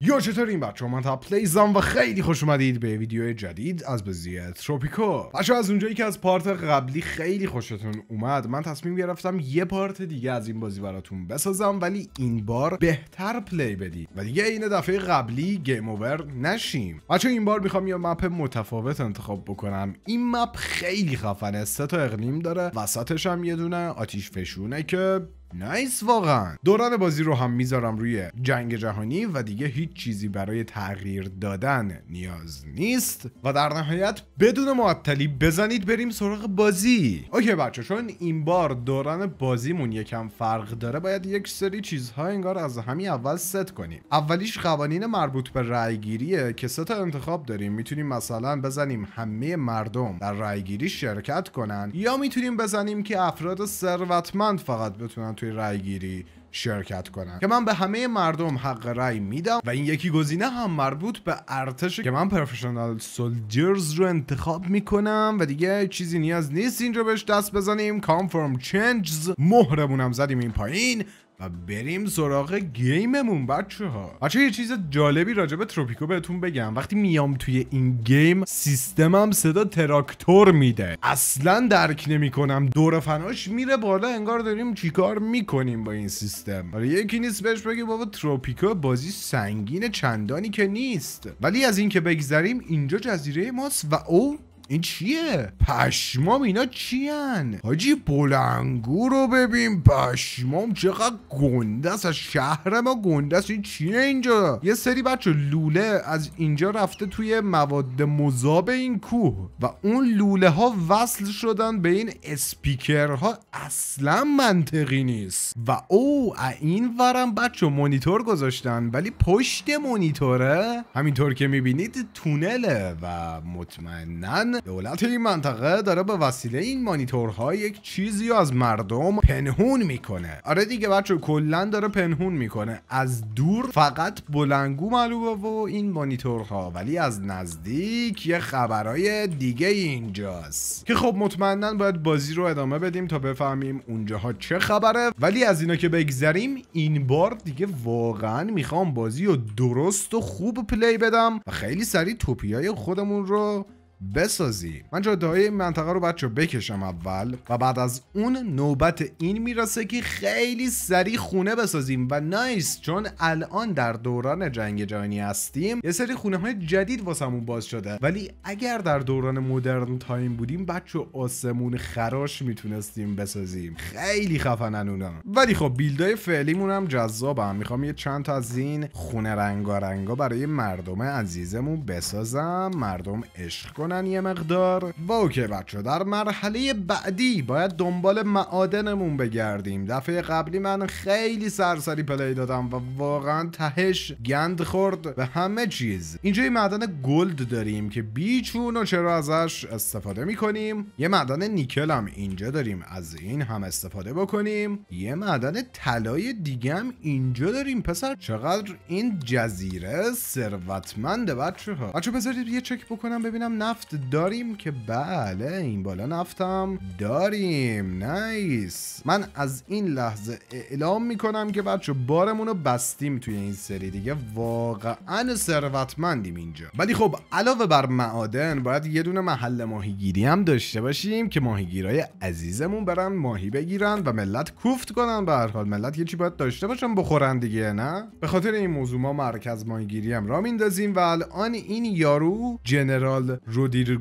یا چطور این بچه من تا پلیزم و خیلی خوش اومدید به ویدیو جدید از بازی تروپیکو بچه از اونجایی که از پارت قبلی خیلی خوشتون اومد من تصمیم گرفتم یه پارت دیگه از این بازی براتون بسازم ولی این بار بهتر پلی بدید و دیگه این دفعه قبلی گیم اوور نشیم بچه این بار میخوام یه مپ متفاوت انتخاب بکنم این مپ خیلی خفنه سه تا اقلیم داره وسطش هم یه دونه آتیش فشونه که نایس واقعا دوران بازی رو هم میذارم روی جنگ جهانی و دیگه هیچ چیزی برای تغییر دادن نیاز نیست و در نهایت بدون معطلی بزنید بریم سراغ بازی اوکی بچه چون این بار دوران بازیمون یکم فرق داره باید یک سری چیزها انگار از همین اول ست کنیم اولیش قوانین مربوط به رایگیریه که سه تا انتخاب داریم میتونیم مثلا بزنیم همه مردم در رایگیری شرکت کنن یا میتونیم بزنیم که افراد ثروتمند فقط بتونن توی رای گیری شرکت کنن که من به همه مردم حق رای میدم و این یکی گزینه هم مربوط به ارتش که من پروفشنال سولجرز رو انتخاب میکنم و دیگه چیزی نیاز نیست اینجا بهش دست بزنیم کانفرم چنجز مهرمونم زدیم این پایین و بریم سراغ گیممون بچه ها بچه یه چیز جالبی راجع به تروپیکو بهتون بگم وقتی میام توی این گیم سیستمم صدا تراکتور میده اصلا درک نمیکنم دور فناش میره بالا انگار داریم چیکار میکنیم با این سیستم آره یکی نیست بهش بگی بابا تروپیکو بازی سنگین چندانی که نیست ولی از اینکه بگذریم اینجا جزیره ماست و او این چیه پشمام اینا چیان حاجی بلنگو رو ببین پشمام چقدر گنده است از شهر ما گنده است این چیه اینجا یه سری بچه لوله از اینجا رفته توی مواد مذاب این کوه و اون لوله ها وصل شدن به این ها اصلا منطقی نیست و او این ورم بچه مانیتور گذاشتن ولی پشت مونیتوره همینطور که میبینید تونله و مطمئنا دولت این منطقه داره به وسیله این مانیتورها یک چیزی از مردم پنهون میکنه آره دیگه بچه کلا داره پنهون میکنه از دور فقط بلنگو معلومه و این مانیتورها ولی از نزدیک یه خبرای دیگه اینجاست که خب مطمئنا باید بازی رو ادامه بدیم تا بفهمیم اونجاها چه خبره ولی از اینا که بگذریم این بار دیگه واقعا میخوام بازی رو درست و خوب پلی بدم و خیلی سریع توپیای خودمون رو بسازیم من جاده های این منطقه رو بچه بکشم اول و بعد از اون نوبت این میرسه که خیلی سریع خونه بسازیم و نایس چون الان در دوران جنگ جهانی هستیم یه سری خونه های جدید واسمون باز شده ولی اگر در دوران مدرن تایم بودیم بچه آسمون خراش میتونستیم بسازیم خیلی خفنن اونا ولی خب بیلدای فعلیمون هم جذابم میخوام یه چند تا از این خونه رنگارنگا برای مردم عزیزمون بسازم مردم عشق کنن یه مقدار و اوکی بچه در مرحله بعدی باید دنبال معادنمون بگردیم دفعه قبلی من خیلی سرسری پلی دادم و واقعا تهش گند خورد به همه چیز اینجا یه معدن گلد داریم که بیچون و چرا ازش استفاده میکنیم یه معدن نیکل هم اینجا داریم از این هم استفاده بکنیم یه معدن طلای دیگه هم اینجا داریم پسر چقدر این جزیره ثروتمنده بچه ها بچه بذارید یه چک بکنم ببینم نفت داریم که بله این بالا نفتم داریم نایس من از این لحظه اعلام میکنم که بچه بارمون رو بستیم توی این سری دیگه واقعا ثروتمندیم اینجا ولی خب علاوه بر معادن باید یه دونه محل ماهیگیری هم داشته باشیم که ماهیگیرای عزیزمون برن ماهی بگیرن و ملت کوفت کنن به هر حال ملت یه چی باید داشته باشن بخورن دیگه نه به خاطر این موضوع ما مرکز ماهیگیری هم را میندازیم و الان این یارو جنرال رو Claude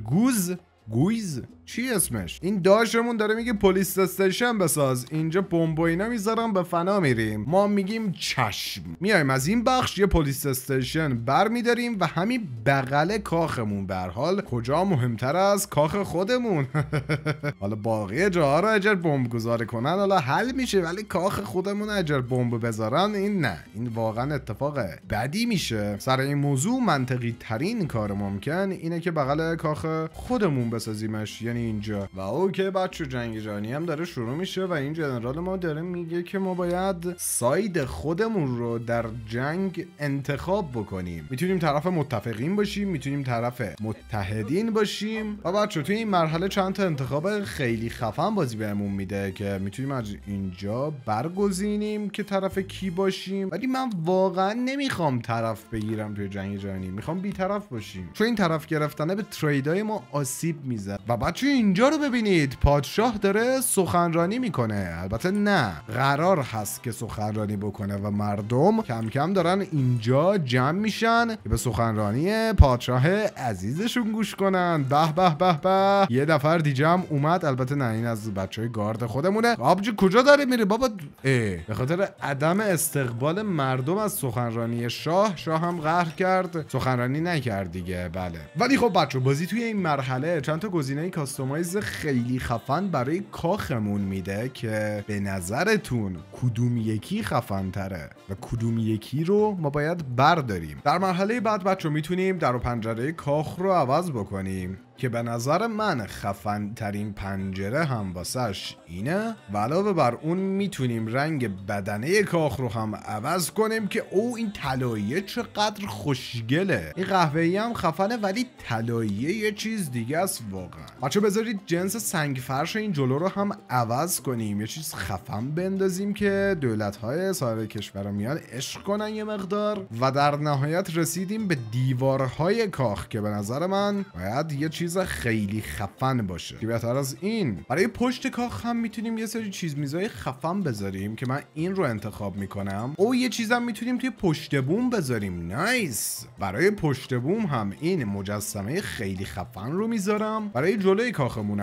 Guise? چی اسمش این داشمون داره میگه پلیس استیشن بساز اینجا بمب و اینا میذارم به فنا میریم ما میگیم چشم میایم از این بخش یه پلیس استیشن برمیداریم و همین بغل کاخمون به حال کجا مهمتر از کاخ خودمون حالا باقی جاها رو اجر بمب گذاره کنن حالا حل میشه ولی کاخ خودمون اجر بمب بذارن این نه این واقعا اتفاق بدی میشه سر این موضوع منطقی ترین کار ممکن اینه که بغل کاخ خودمون بسازیمش یعنی اینجا و اوکی بچه جنگ جهانی هم داره شروع میشه و این جنرال ما داره میگه که ما باید ساید خودمون رو در جنگ انتخاب بکنیم میتونیم طرف متفقین باشیم میتونیم طرف متحدین باشیم و بچه توی این مرحله چند تا انتخاب خیلی خفن بازی بهمون میده که میتونیم از اینجا برگزینیم که طرف کی باشیم ولی من واقعا نمیخوام طرف بگیرم توی جنگ جهانی میخوام بیطرف باشیم چون این طرف گرفتنه به تریدای ما آسیب میزد و بچه اینجا رو ببینید پادشاه داره سخنرانی میکنه البته نه قرار هست که سخنرانی بکنه و مردم کم کم دارن اینجا جمع میشن که به سخنرانی پادشاه عزیزشون گوش کنن به به به به یه نفر دیجم اومد البته نه این از بچه های گارد خودمونه آبجی کجا داره میره بابا ای به خاطر عدم استقبال مردم از سخنرانی شاه شاه هم قهر کرد سخنرانی نکرد دیگه بله ولی خب بچه بازی توی این مرحله چند تا گزینه کاستومایز خیلی خفن برای کاخمون میده که به نظرتون کدوم یکی خفن تره و کدوم یکی رو ما باید برداریم در مرحله بعد بچه میتونیم در و پنجره کاخ رو عوض بکنیم که به نظر من خفن ترین پنجره هم واسش اینه و علاوه بر اون میتونیم رنگ بدنه کاخ رو هم عوض کنیم که او این طلاییه چقدر خوشگله این قهوه‌ای هم خفنه ولی طلاییه یه چیز دیگه است واقعا بچه بذارید جنس سنگ فرش این جلو رو هم عوض کنیم یه چیز خفن بندازیم که دولت های سایر کشور میان عشق کنن یه مقدار و در نهایت رسیدیم به دیوارهای کاخ که به نظر من باید یه چیز چیز خیلی خفن باشه که بهتر از این برای پشت کاخ هم میتونیم یه سری چیز میزای خفن بذاریم که من این رو انتخاب میکنم او یه چیزم میتونیم توی پشت بوم بذاریم نایس برای پشت بوم هم این مجسمه خیلی خفن رو میذارم برای جلوی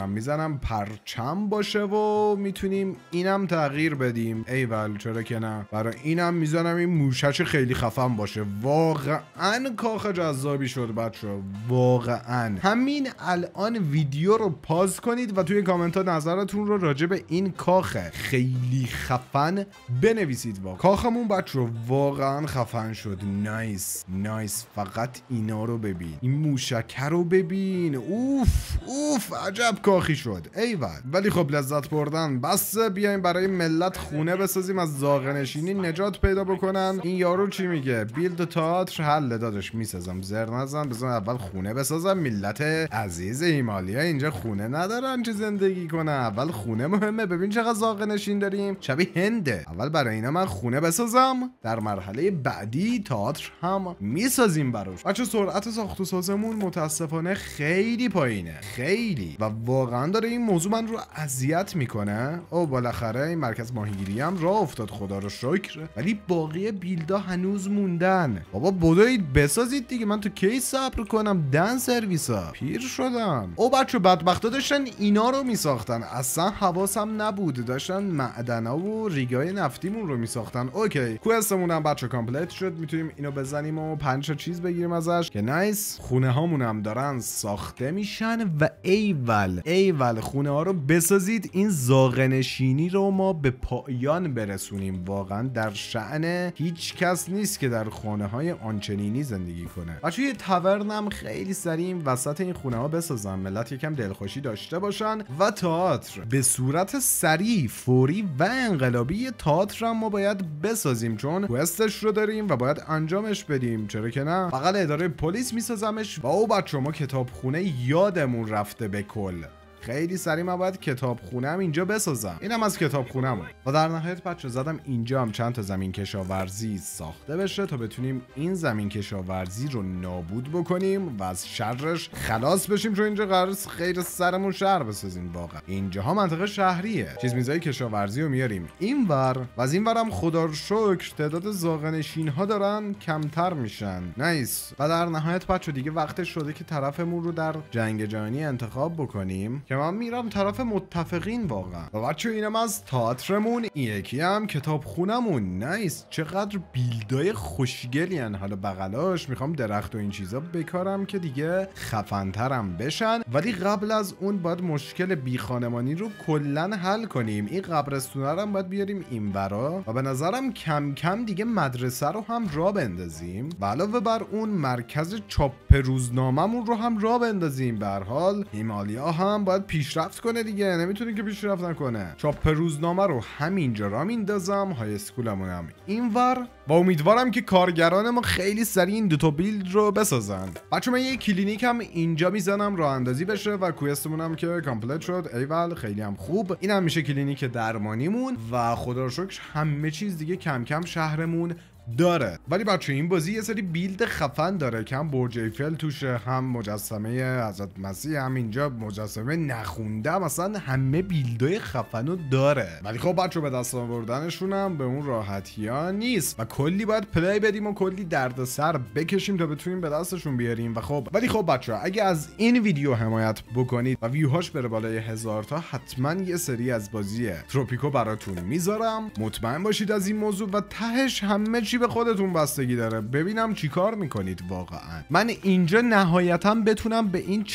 هم میزنم پرچم باشه و میتونیم اینم تغییر بدیم ایول چرا که نه برای اینم میزنم این موشش خیلی خفن باشه واقعا کاخ جذابی شد بچه واقعا همین الان ویدیو رو پاز کنید و توی کامنت ها نظرتون رو راجع به این کاخ خیلی خفن بنویسید با کاخمون بچه رو واقعا خفن شد نایس نایس فقط اینا رو ببین این موشکه رو ببین اوف اوف عجب کاخی شد ایول ولی خب لذت بردن بس بیایم برای ملت خونه بسازیم از زاغنشینی نجات پیدا بکنن این یارو چی میگه بیلد تئاتر حل دادش میسازم زر نزن بزن اول خونه بسازم ملت عزیز ایمالیا اینجا خونه ندارن چه زندگی کنه اول خونه مهمه ببین چقدر زاغ نشین داریم شبیه هنده اول برای اینا من خونه بسازم در مرحله بعدی تئاتر هم میسازیم براش بچه سرعت ساخت و سازمون متاسفانه خیلی پایینه خیلی و واقعا داره این موضوع من رو اذیت میکنه او بالاخره این مرکز ماهیگیری هم راه افتاد خدا رو شکر ولی باقی بیلدا هنوز موندن بابا بدوید بسازید دیگه من تو کی صبر کنم دن سرویسا پیر شدم او بچه بدبخته داشتن اینا رو میساختن اصلا حواسم نبود داشتن معدنا و ریگای نفتیمون رو میساختن اوکی کوستمون هم بچه کامپلیت شد میتونیم اینو بزنیم و پنج چیز بگیریم ازش که نایس خونه هامون هم دارن ساخته میشن و ایول ایول خونه ها رو بسازید این زاغنشینی رو ما به پایان برسونیم واقعا در شعن هیچ کس نیست که در خونه های آنچنینی زندگی کنه بچه یه تورنم خیلی سریم وسط این خونه سینما بسازن ملت یکم دلخوشی داشته باشن و تئاتر به صورت سریع فوری و انقلابی تئاتر هم ما باید بسازیم چون کوستش رو داریم و باید انجامش بدیم چرا که نه فقط اداره پلیس میسازمش و او بعد شما کتابخونه یادمون رفته به کل خیلی سریع من باید کتاب خونم اینجا بسازم اینم از کتاب خونم و در نهایت بچه زدم اینجا هم چند تا زمین کشاورزی ساخته بشه تا بتونیم این زمین کشاورزی رو نابود بکنیم و از شرش خلاص بشیم چون اینجا قرار خیر سرمون شهر بسازیم واقعا اینجا ها منطقه شهریه چیز میزای کشاورزی رو میاریم اینور و از اینورم خدا رو شکر تعداد زاغنشین ها دارن کمتر میشن نیس و در نهایت بچه دیگه وقت شده که طرفمون رو در جنگ جهانی انتخاب بکنیم که من میرم طرف متفقین واقعا و بچه اینم از تاعترمون این یکی هم کتاب خونمون نیست چقدر بیلدای خوشگلی هن. حالا بغلاش میخوام درخت و این چیزا بکارم که دیگه خفنترم بشن ولی قبل از اون باید مشکل بیخانمانی رو کلا حل کنیم این قبرستونه رو هم باید بیاریم اینورا و به نظرم کم کم دیگه مدرسه رو هم را بندازیم و علاوه بر اون مرکز چاپ روزنامهمون رو هم را بندازیم به حال هیمالیا هم باید پیشرفت کنه دیگه نمیتونه که پیشرفت نکنه چاپ روزنامه رو همینجا را میندازم های اسکولمونم هم اینور و امیدوارم که کارگران ما خیلی سریع این دوتا بیلد رو بسازن بچه من یه کلینیک هم اینجا میزنم راه اندازی بشه و کویستمون هم که کامپلیت شد ایول خیلی هم خوب این هم میشه کلینیک درمانیمون و خدا رو همه چیز دیگه کم کم شهرمون داره ولی بچه این بازی یه سری بیلد خفن داره که هم برج ایفل توشه هم مجسمه حضرت مسیح هم اینجا مجسمه نخونده مثلا همه بیلدای خفن رو داره ولی خب بچه به دست آوردنشون هم به اون راحتی ها نیست و کلی باید پلی بدیم و کلی دردسر بکشیم تا بتونیم به دستشون بیاریم و خب ولی خب بچه اگه از این ویدیو حمایت بکنید و ویوهاش بره بالای هزار تا حتما یه سری از بازی تروپیکو براتون میذارم مطمئن باشید از این موضوع و تهش همه چی به خودتون بستگی داره ببینم چی کار میکنید واقعا من اینجا نهایتا بتونم به این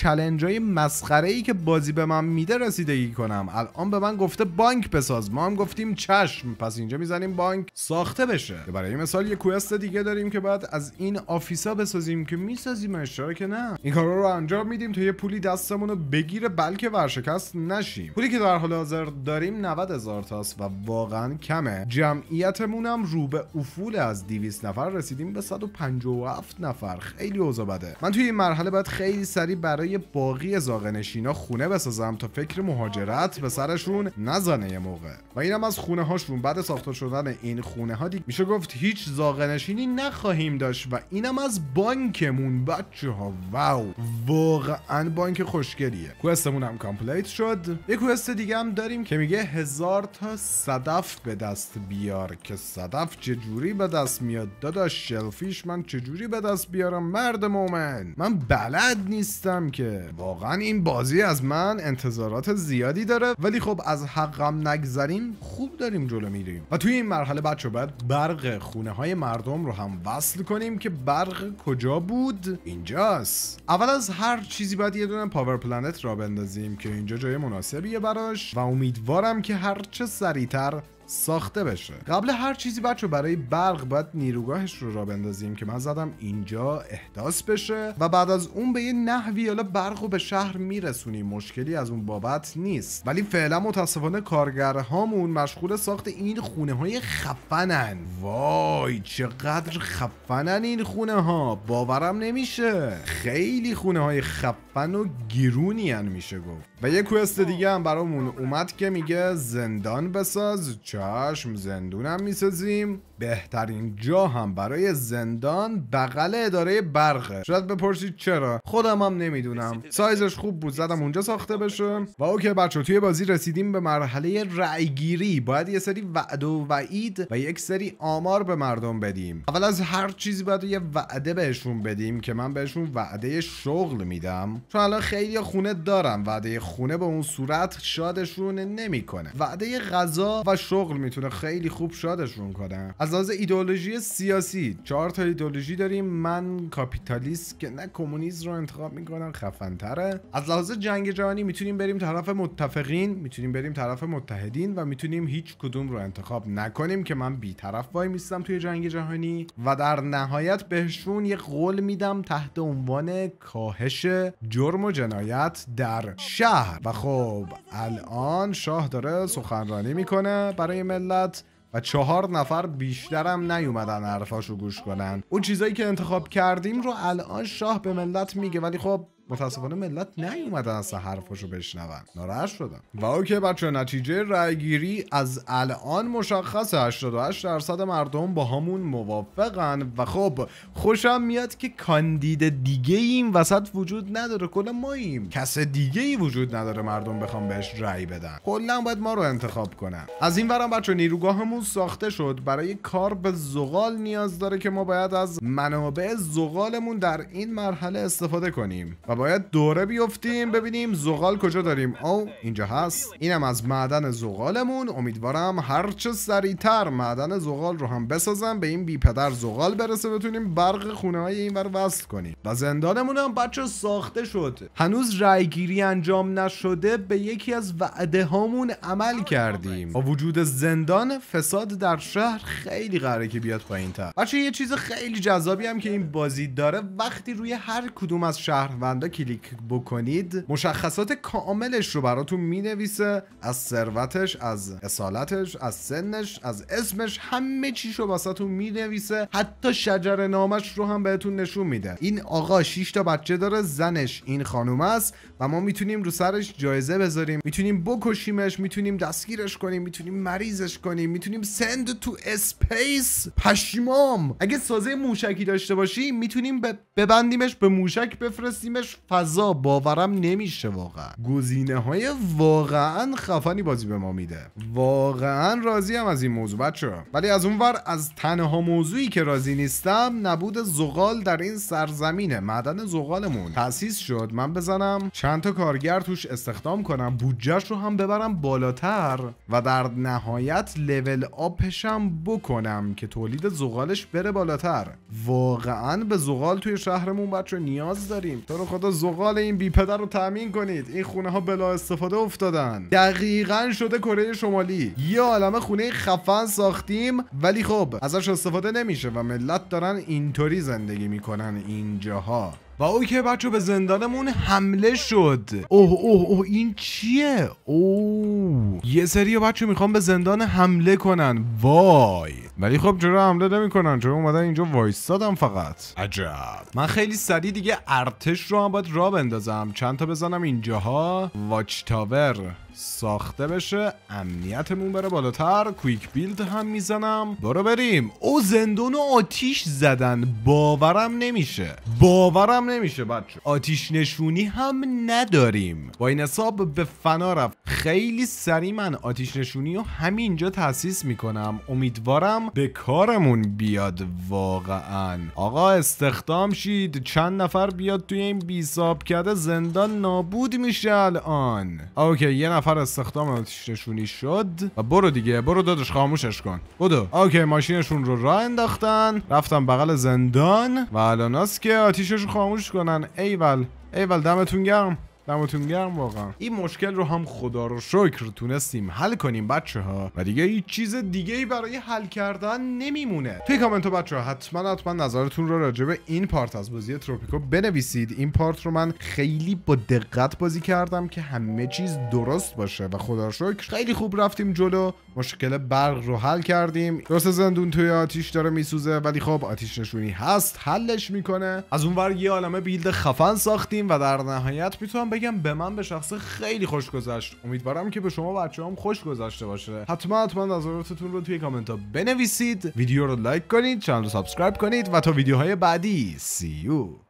های مسخره ای که بازی به من میده رسیدگی کنم الان به من گفته بانک بساز ما هم گفتیم چشم پس اینجا میزنیم بانک ساخته بشه برای مثال یه کوست دیگه داریم که بعد از این آفیسا بسازیم که میسازیم اشاره که نه این کارا رو انجام میدیم تا یه پولی دستمون رو بگیره بلکه ورشکست نشیم پولی که در حال حاضر داریم 90 هزار تاست و واقعا کمه جمعیتمون هم رو به افول از 200 نفر رسیدیم به 157 نفر خیلی اوضاع بده من توی این مرحله باید خیلی سریع برای باقی زاغنشینا خونه بسازم تا فکر مهاجرت به سرشون نزنه یه موقع و اینم از خونه هاشون بعد ساخته شدن این خونه ها دیگه میشه گفت هیچ زاغنشینی نخواهیم داشت و اینم از بانکمون بچه ها واو واقعا بانک خوشگلیه کوستمون هم کامپلیت شد یه کوست دیگه هم داریم که میگه هزار تا صدف به دست بیار که صدف چه جوری به دست میاد داداش شلفیش من چجوری به دست بیارم مرد مومن من بلد نیستم که واقعا این بازی از من انتظارات زیادی داره ولی خب از حقم نگذریم خوب داریم جلو میریم و توی این مرحله بچه باید برق خونه های مردم رو هم وصل کنیم که برق کجا بود اینجاست اول از هر چیزی باید یه دونه پاور پلنت را بندازیم که اینجا جای مناسبیه براش و امیدوارم که هرچه سریعتر ساخته بشه قبل هر چیزی بچه برای برق باید نیروگاهش رو را بندازیم که من زدم اینجا احداث بشه و بعد از اون به یه نحوی حالا برق رو به شهر میرسونیم مشکلی از اون بابت نیست ولی فعلا متاسفانه کارگرهامون مشغول ساخت این خونه های خفنن وای چقدر خفنن این خونه ها باورم نمیشه خیلی خونه های خفن و گیرونی میشه گفت و یه کوست خب. دیگه هم برامون اومد که میگه زندان بساز چشم زندونم میسازیم بهترین جا هم برای زندان بغل اداره برقه شاید بپرسید چرا خودم هم نمیدونم سایزش خوب بود زدم اونجا ساخته بشه و اوکی بچه توی بازی رسیدیم به مرحله رأیگیری باید یه سری وعد و وعید و یک سری آمار به مردم بدیم اول از هر چیزی باید یه وعده بهشون بدیم که من بهشون وعده شغل میدم چون الان خیلی خونه دارم وعده خونه به اون صورت شادشون نمیکنه وعده غذا و شغل میتونه خیلی خوب شادشون کنه از لحاظ ایدئولوژی سیاسی چهار تا ایدئولوژی داریم من کاپیتالیست که نه کمونیسم رو انتخاب میکنم تره از لحاظ جنگ جهانی میتونیم بریم طرف متفقین میتونیم بریم طرف متحدین و میتونیم هیچ کدوم رو انتخاب نکنیم که من طرف وای میستم توی جنگ جهانی و در نهایت بهشون یه قول میدم تحت عنوان کاهش جرم و جنایت در شهر و خب الان شاه داره سخنرانی میکنه برای ملت و چهار نفر بیشترم نیومدن حرفاشو گوش کنن اون چیزایی که انتخاب کردیم رو الان شاه به ملت میگه ولی خب متاسفانه ملت نیومدن اصلا حرفاشو بشنون ناراحت شدم و اوکی بچه نتیجه رأیگیری از الان مشخص 88 درصد مردم با همون موافقن و خب خوشم میاد که کاندید دیگه این وسط وجود نداره کل ما ایم کس دیگه ای وجود نداره مردم بخوام بهش رأی بدن کلا باید ما رو انتخاب کنن از این ورم بچه نیروگاهمون ساخته شد برای کار به زغال نیاز داره که ما باید از منابع زغالمون در این مرحله استفاده کنیم و باید دوره بیفتیم ببینیم زغال کجا داریم او اینجا هست اینم از معدن زغالمون امیدوارم هرچه سریعتر معدن زغال رو هم بسازم به این بیپدر زغال برسه بتونیم برق خونه های این وصل کنیم و زندانمون هم بچه ساخته شد هنوز رایگیری انجام نشده به یکی از وعده هامون عمل کردیم با وجود زندان فساد در شهر خیلی قراره که بیاد پایین تر بچه یه چیز خیلی جذابی هم که این بازی داره وقتی روی هر کدوم از شهروندا کلیک بکنید مشخصات کاملش رو براتون مینویسه از ثروتش از اصالتش از سنش از اسمش همه چیش رو می مینویسه حتی شجر نامش رو هم بهتون نشون میده این آقا 6 تا بچه داره زنش این خانوم است و ما میتونیم رو سرش جایزه بذاریم میتونیم بکشیمش میتونیم دستگیرش کنیم میتونیم مریضش کنیم میتونیم سند تو اسپیس پشیمام اگه سازه موشکی داشته باشی میتونیم ببندیمش به موشک بفرستیمش فضا باورم نمیشه واقعا گزینه های واقعا خفنی بازی به ما میده واقعا راضی هم از این موضوع بچه ولی از اونور از تنها موضوعی که راضی نیستم نبود زغال در این سرزمینه معدن زغالمون تاسیس شد من بزنم چند تا کارگر توش استخدام کنم بودجهش رو هم ببرم بالاتر و در نهایت لول آپشم بکنم که تولید زغالش بره بالاتر واقعا به زغال توی شهرمون بچه نیاز داریم تو رو خدا زغال این بیپدر رو تامین کنید این خونه ها بلا استفاده افتادن دقیقا شده کره شمالی یه عالمه خونه خفن ساختیم ولی خب ازش استفاده نمیشه و ملت دارن اینطوری زندگی میکنن اینجاها و او که بچه به زندانمون حمله شد اوه اوه اوه این چیه اوه یه سری بچه میخوام به زندان حمله کنن وای ولی خب چرا حمله کنن چون اومدن اینجا وایستادم فقط عجب من خیلی سریع دیگه ارتش رو هم باید را بندازم چند تا بزنم اینجاها واچ تاور ساخته بشه امنیتمون بره بالاتر کویک بیلد هم میزنم برو بریم او زندون و آتیش زدن باورم نمیشه باورم نمیشه بچه آتیش نشونی هم نداریم با این حساب به فنا رفت خیلی سری من آتیش نشونی رو همینجا تاسیس میکنم امیدوارم به کارمون بیاد واقعا آقا استخدام شید چند نفر بیاد توی این بیساب کرده زندان نابود میشه الان اوکی یه نفر نفر استخدام آتیشنشونی شد و برو دیگه برو دادش خاموشش کن بودو اوکی ماشینشون رو راه انداختن رفتن بغل زندان و الان که آتیشش خاموش کنن ایول ایول دمتون گرم دمتون گرم واقعا این مشکل رو هم خدا رو شکر تونستیم حل کنیم بچه ها و دیگه هیچ چیز دیگه ای برای حل کردن نمیمونه توی کامنت ها بچه ها حتما حتما نظرتون رو راجع به این پارت از بازی تروپیکو بنویسید این پارت رو من خیلی با دقت بازی کردم که همه چیز درست باشه و خدا رو شکر خیلی خوب رفتیم جلو مشکل برق رو حل کردیم درست زندون توی آتیش داره میسوزه ولی خب آتیش نشونی هست حلش میکنه از اونور یه عالمه بیلد خفن ساختیم و در نهایت میتونم بگم به من به شخص خیلی خوش گذشت امیدوارم که به شما بچه هم خوش گذشته باشه حتما حتما نظراتتون رو توی کامنت ها بنویسید ویدیو رو لایک کنید چنل رو سابسکرایب کنید و تا ویدیوهای بعدی سیو.